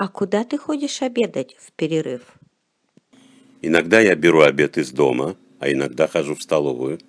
А куда ты ходишь обедать в перерыв? Иногда я беру обед из дома, а иногда хожу в столовую –